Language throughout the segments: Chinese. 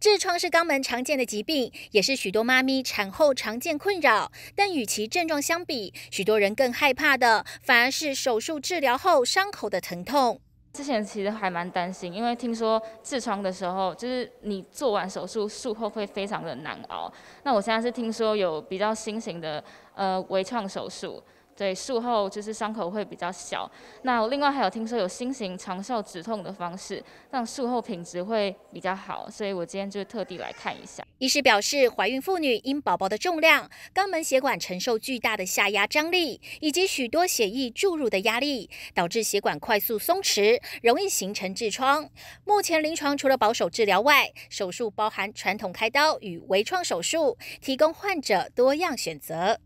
痔疮是肛门常见的疾病，也是许多妈咪产后常见困扰。但与其症状相比，许多人更害怕的反而是手术治疗后伤口的疼痛。之前其实还蛮担心，因为听说痔疮的时候，就是你做完手术术后会非常的难熬。那我现在是听说有比较新型的呃微创手术。所以术后就是伤口会比较小。那另外还有听说有新型长效止痛的方式，让术后品质会比较好。所以我今天就特地来看一下。医师表示，怀孕妇女因宝宝的重量，肛门血管承受巨大的下压张力，以及许多血液注入的压力，导致血管快速松弛，容易形成痔疮。目前临床除了保守治疗外，手术包含传统开刀与微创手术，提供患者多样选择。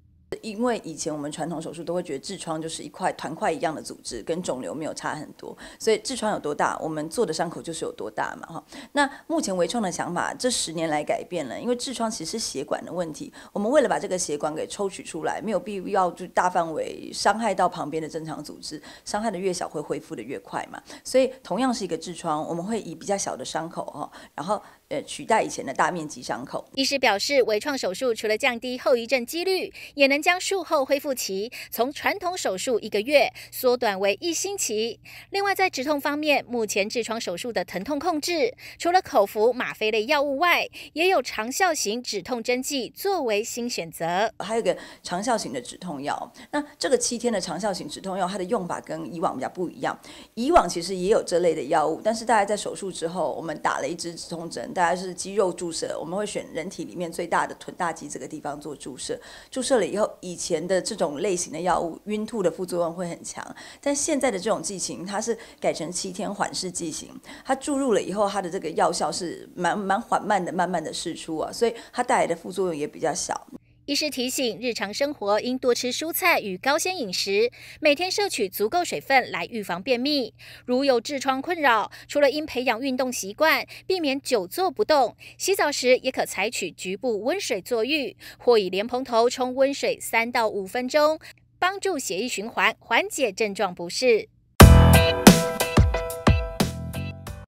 因为以前我们传统手术都会觉得痔疮就是一块团块一样的组织，跟肿瘤没有差很多，所以痔疮有多大，我们做的伤口就是有多大嘛哈。那目前微创的想法这十年来改变了，因为痔疮其实是血管的问题，我们为了把这个血管给抽取出来，没有必要就大范围伤害到旁边的正常组织，伤害的越小会恢复的越快嘛。所以同样是一个痔疮，我们会以比较小的伤口哈，然后。取代以前的大面积伤口。医师表示，微创手术除了降低后遗症几率，也能将术后恢复期从传统手术一个月缩短为一星期。另外，在止痛方面，目前痔疮手术的疼痛控制，除了口服吗啡类药物外，也有长效型止痛针剂作为新选择。还有个长效型的止痛药，那这个七天的长效型止痛药，它的用法跟以往比较不一样。以往其实也有这类的药物，但是大家在手术之后，我们打了一支止痛针，还是肌肉注射，我们会选人体里面最大的臀大肌这个地方做注射。注射了以后，以前的这种类型的药物晕吐的副作用会很强，但现在的这种剂型，它是改成七天缓释剂型，它注入了以后，它的这个药效是蛮蛮缓慢的，慢慢的释出啊，所以它带来的副作用也比较小。医师提醒，日常生活应多吃蔬菜与高纤饮食，每天摄取足够水分来预防便秘。如有痔疮困扰，除了应培养运动习惯，避免久坐不动，洗澡时也可采取局部温水坐浴，或以莲蓬头冲温水三到五分钟，帮助血液循环，缓解症状不适。